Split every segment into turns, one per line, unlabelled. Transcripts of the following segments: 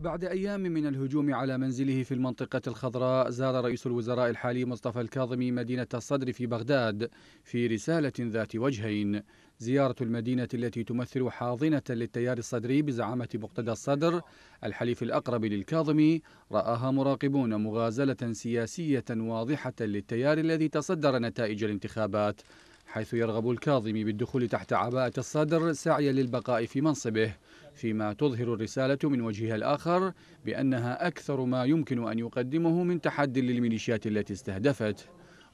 بعد أيام من الهجوم على منزله في المنطقة الخضراء زار رئيس الوزراء الحالي مصطفى الكاظمي مدينة الصدر في بغداد في رسالة ذات وجهين زيارة المدينة التي تمثل حاضنة للتيار الصدري بزعامة مقتدى الصدر الحليف الأقرب للكاظمي رآها مراقبون مغازلة سياسية واضحة للتيار الذي تصدر نتائج الانتخابات حيث يرغب الكاظمي بالدخول تحت عباءة الصدر سعيا للبقاء في منصبه فيما تظهر الرسالة من وجهها الآخر بأنها أكثر ما يمكن أن يقدمه من تحد للميليشيات التي استهدفت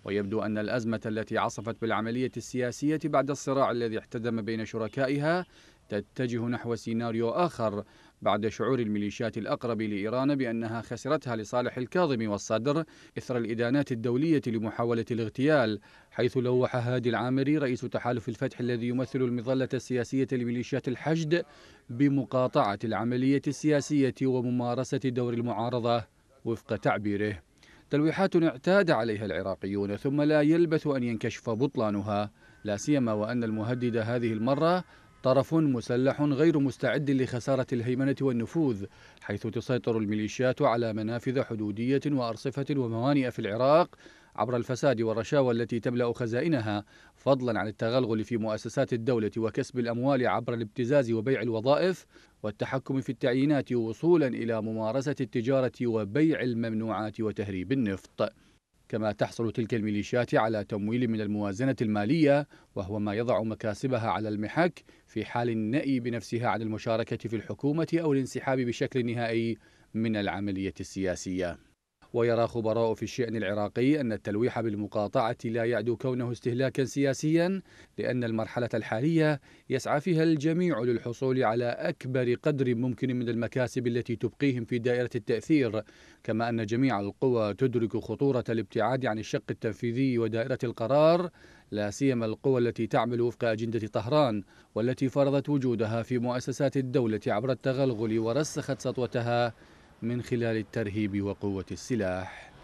ويبدو أن الأزمة التي عصفت بالعملية السياسية بعد الصراع الذي احتدم بين شركائها تتجه نحو سيناريو آخر بعد شعور الميليشيات الأقرب لإيران بأنها خسرتها لصالح الكاظم والصدر إثر الإدانات الدولية لمحاولة الاغتيال حيث لوح هادي العامري رئيس تحالف الفتح الذي يمثل المظلة السياسية لميليشيات الحشد بمقاطعة العملية السياسية وممارسة دور المعارضة وفق تعبيره تلويحات اعتاد عليها العراقيون ثم لا يلبث أن ينكشف بطلانها لا سيما وأن المهدد هذه المرة طرف مسلح غير مستعد لخسارة الهيمنة والنفوذ حيث تسيطر الميليشيات على منافذ حدودية وأرصفة وموانئ في العراق عبر الفساد والرشاوى التي تملأ خزائنها فضلا عن التغلغل في مؤسسات الدولة وكسب الأموال عبر الابتزاز وبيع الوظائف والتحكم في التعيينات وصولا إلى ممارسة التجارة وبيع الممنوعات وتهريب النفط كما تحصل تلك الميليشيات على تمويل من الموازنة المالية وهو ما يضع مكاسبها على المحك في حال النأي بنفسها عن المشاركة في الحكومة أو الانسحاب بشكل نهائي من العملية السياسية ويرى خبراء في الشأن العراقي أن التلويح بالمقاطعة لا يعدو كونه استهلاكا سياسيا لأن المرحلة الحالية يسعى فيها الجميع للحصول على أكبر قدر ممكن من المكاسب التي تبقيهم في دائرة التأثير كما أن جميع القوى تدرك خطورة الابتعاد عن الشق التنفيذي ودائرة القرار لا سيما القوى التي تعمل وفق أجندة طهران والتي فرضت وجودها في مؤسسات الدولة عبر التغلغل ورسخت سطوتها من خلال الترهيب وقوة السلاح